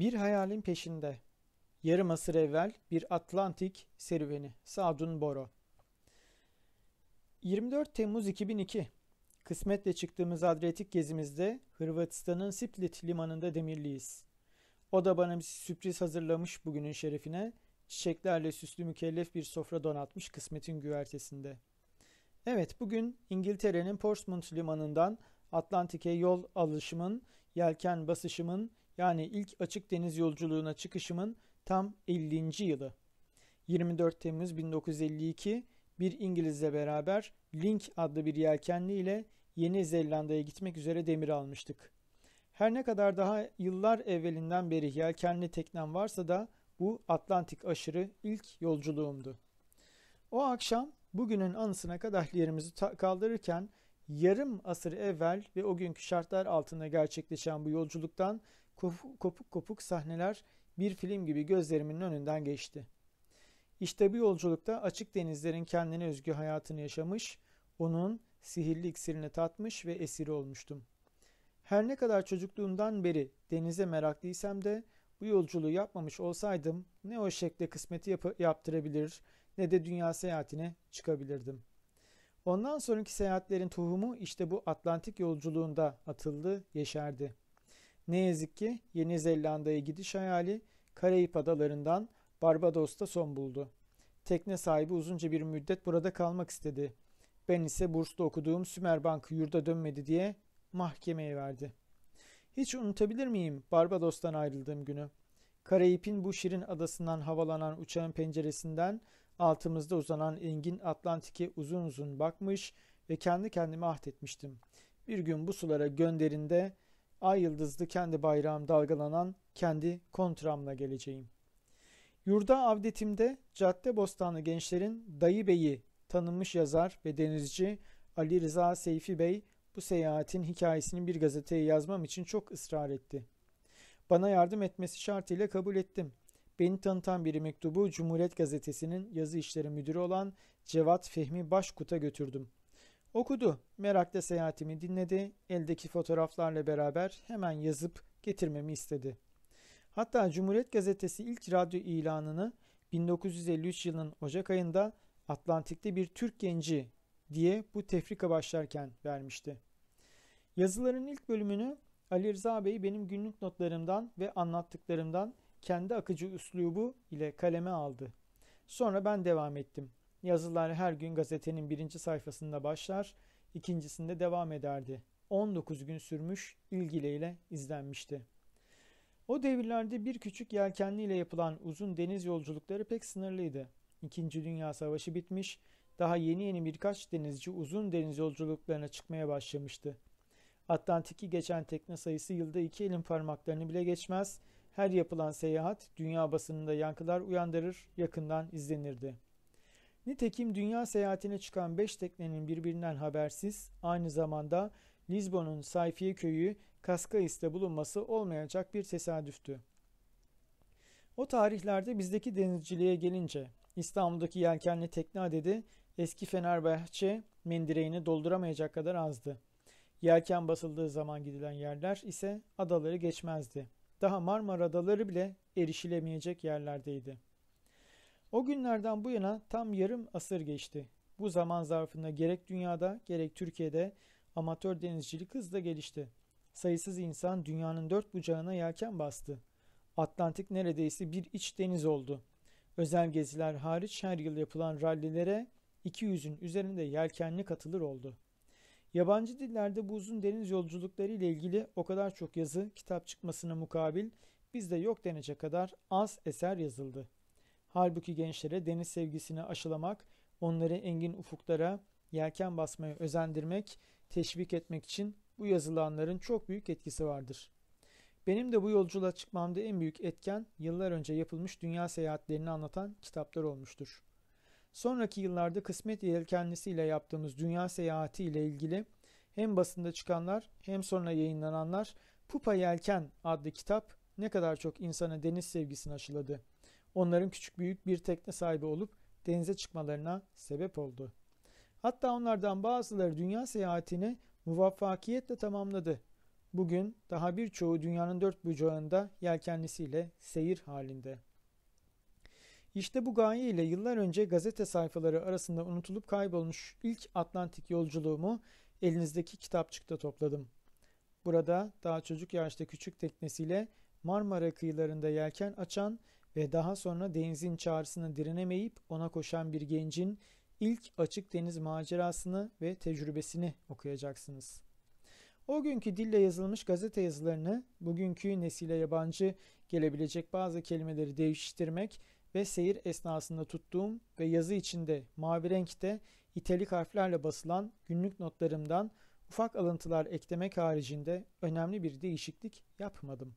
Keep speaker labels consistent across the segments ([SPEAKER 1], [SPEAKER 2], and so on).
[SPEAKER 1] Bir hayalin peşinde. Yarım asır evvel bir Atlantik serüveni. Sadun Boro. 24 Temmuz 2002. Kısmetle çıktığımız Adriyatik gezimizde Hırvatistan'ın Split limanında demirliyiz. O da bana bir sürpriz hazırlamış bugünün şerefine. Çiçeklerle süslü mükellef bir sofra donatmış kısmetin güvertesinde. Evet bugün İngiltere'nin Portsmouth limanından Atlantik'e yol alışımın, yelken basışımın yani ilk açık deniz yolculuğuna çıkışımın tam 50. yılı. 24 Temmuz 1952 bir İngilizle beraber Link adlı bir yelkenli ile Yeni Zelanda'ya gitmek üzere demir almıştık. Her ne kadar daha yıllar evvelinden beri yelkenli teknem varsa da bu Atlantik aşırı ilk yolculuğumdu. O akşam bugünün anısına kadar yerimizi kaldırırken yarım asır evvel ve o günkü şartlar altında gerçekleşen bu yolculuktan kopuk kopuk sahneler bir film gibi gözlerimin önünden geçti. İşte bu yolculukta açık denizlerin kendine özgü hayatını yaşamış, onun sihirli iksirini tatmış ve esiri olmuştum. Her ne kadar çocukluğumdan beri denize meraklıysam da bu yolculuğu yapmamış olsaydım ne o şekle kısmeti yap yaptırabilir ne de dünya seyahatine çıkabilirdim.'' Ondan sonraki seyahatlerin tohumu işte bu Atlantik yolculuğunda atıldı, yeşerdi. Ne yazık ki Yeni Zelanda'ya gidiş hayali Karayip Adalarından Barbados'ta son buldu. Tekne sahibi uzunca bir müddet burada kalmak istedi. Ben ise burslu okuduğum Sümer Bankı yurda dönmedi diye mahkemeye verdi. Hiç unutabilir miyim Barbados'tan ayrıldığım günü? Karayip'in bu şirin adasından havalanan uçağın penceresinden Altımızda uzanan engin Atlantik'e uzun uzun bakmış ve kendi kendime ahdetmiştim. Bir gün bu sulara gönderinde ay yıldızlı kendi bayrağım dalgalanan kendi kontramla geleceğim. Yurda avdetimde Cadde Bostanlı gençlerin Dayı Bey'i tanınmış yazar ve denizci Ali Rıza Seyfi Bey bu seyahatin hikayesini bir gazeteye yazmam için çok ısrar etti. Bana yardım etmesi şartıyla kabul ettim. Beni tanıtan biri mektubu Cumhuriyet Gazetesi'nin yazı işleri müdürü olan Cevat Fehmi Başkut'a götürdüm. Okudu, merakla seyahatimi dinledi, eldeki fotoğraflarla beraber hemen yazıp getirmemi istedi. Hatta Cumhuriyet Gazetesi ilk radyo ilanını 1953 yılının Ocak ayında Atlantik'te bir Türk genci diye bu tefrika başlarken vermişti. Yazıların ilk bölümünü Ali Rıza Bey benim günlük notlarımdan ve anlattıklarımdan kendi akıcı üslubu ile kaleme aldı. Sonra ben devam ettim. Yazılar her gün gazetenin birinci sayfasında başlar, ikincisinde devam ederdi. 19 gün sürmüş, ilgileyle izlenmişti. O devirlerde bir küçük yelkenliyle yapılan uzun deniz yolculukları pek sınırlıydı. İkinci Dünya Savaşı bitmiş, daha yeni yeni birkaç denizci uzun deniz yolculuklarına çıkmaya başlamıştı. Atlantik'i geçen tekne sayısı yılda iki elin parmaklarını bile geçmez her yapılan seyahat dünya basınında yankılar uyandırır, yakından izlenirdi. Nitekim dünya seyahatine çıkan beş teknenin birbirinden habersiz, aynı zamanda Lisbon'un Sayfiye köyü Kaskais'te bulunması olmayacak bir tesadüftü. O tarihlerde bizdeki denizciliğe gelince İstanbul'daki yelkenli tekne adedi eski Fenerbahçe mendireğini dolduramayacak kadar azdı. Yelken basıldığı zaman gidilen yerler ise adaları geçmezdi. Daha Marmara Adaları bile erişilemeyecek yerlerdeydi. O günlerden bu yana tam yarım asır geçti. Bu zaman zarfında gerek dünyada gerek Türkiye'de amatör denizcilik hızla gelişti. Sayısız insan dünyanın dört bucağına yelken bastı. Atlantik neredeyse bir iç deniz oldu. Özel geziler hariç her yıl yapılan rallilere 200'ün üzerinde yelkenli katılır oldu. Yabancı dillerde bu uzun deniz yolculukları ile ilgili o kadar çok yazı, kitap çıkmasına mukabil bizde yok denecek kadar az eser yazıldı. Halbuki gençlere deniz sevgisini aşılamak, onları engin ufuklara yelken basmaya özendirmek, teşvik etmek için bu yazılanların çok büyük etkisi vardır. Benim de bu yolculuğa çıkmamda en büyük etken yıllar önce yapılmış dünya seyahatlerini anlatan kitaplar olmuştur. Sonraki yıllarda kısmet ile yaptığımız dünya seyahati ile ilgili hem basında çıkanlar hem sonra yayınlananlar Pupa Yelken adlı kitap ne kadar çok insana deniz sevgisini aşıladı. Onların küçük büyük bir tekne sahibi olup denize çıkmalarına sebep oldu. Hatta onlardan bazıları dünya seyahatini muvaffakiyetle tamamladı. Bugün daha birçoğu dünyanın dört bucağında yelkenlisiyle seyir halinde. İşte bu gaye ile yıllar önce gazete sayfaları arasında unutulup kaybolmuş ilk Atlantik yolculuğumu elinizdeki kitapçıkta topladım. Burada daha çocuk yaşta küçük teknesiyle Marmara kıyılarında yelken açan ve daha sonra denizin çağrısına direnemeyip ona koşan bir gencin ilk açık deniz macerasını ve tecrübesini okuyacaksınız. O günkü dille yazılmış gazete yazılarını bugünkü nesile yabancı gelebilecek bazı kelimeleri değiştirmek ve seyir esnasında tuttuğum ve yazı içinde mavi renkte itelik harflerle basılan günlük notlarımdan ufak alıntılar eklemek haricinde önemli bir değişiklik yapmadım.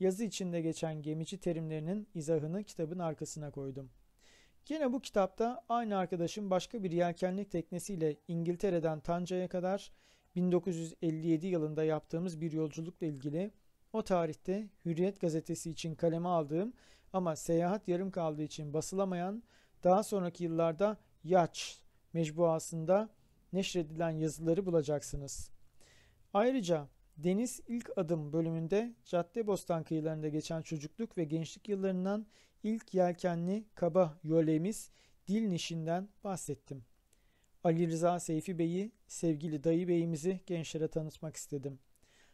[SPEAKER 1] Yazı içinde geçen gemici terimlerinin izahını kitabın arkasına koydum. Yine bu kitapta aynı arkadaşım başka bir yelkenlik teknesiyle İngiltere'den Tanca'ya kadar 1957 yılında yaptığımız bir yolculukla ilgili o tarihte Hürriyet gazetesi için kaleme aldığım ama seyahat yarım kaldığı için basılamayan daha sonraki yıllarda Yaç mecbuasında neşredilen yazıları bulacaksınız. Ayrıca Deniz İlk Adım bölümünde Caddebostan kıyılarında geçen çocukluk ve gençlik yıllarından ilk yelkenli kaba yölemiz Dil Nişinden bahsettim. Ali Rıza Seyfi Bey'i, sevgili dayı beyimizi gençlere tanıtmak istedim.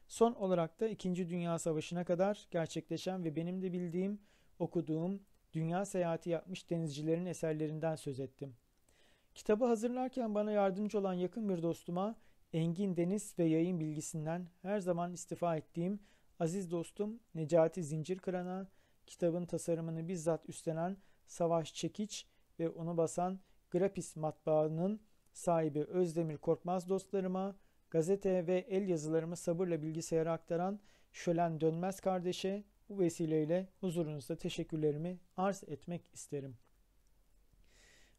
[SPEAKER 1] Son olarak da 2. Dünya Savaşı'na kadar gerçekleşen ve benim de bildiğim, okuduğum, dünya seyahati yapmış denizcilerin eserlerinden söz ettim. Kitabı hazırlarken bana yardımcı olan yakın bir dostuma Engin Deniz ve yayın bilgisinden her zaman istifa ettiğim aziz dostum Necati Zincirkıran'a, kitabın tasarımını bizzat üstlenen Savaş Çekiç ve onu basan Grapis matbaanın sahibi Özdemir Korkmaz dostlarıma, gazete ve el yazılarımı sabırla bilgisayara aktaran Şölen Dönmez kardeşe bu vesileyle huzurunuzda teşekkürlerimi arz etmek isterim.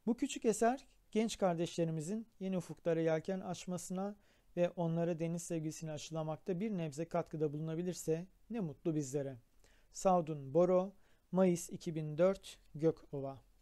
[SPEAKER 1] Bu küçük eser genç kardeşlerimizin yeni ufuklara yelken açmasına ve onlara deniz sevgisini aşılamakta bir nebze katkıda bulunabilirse ne mutlu bizlere. Saudun Boro, Mayıs 2004, Gökova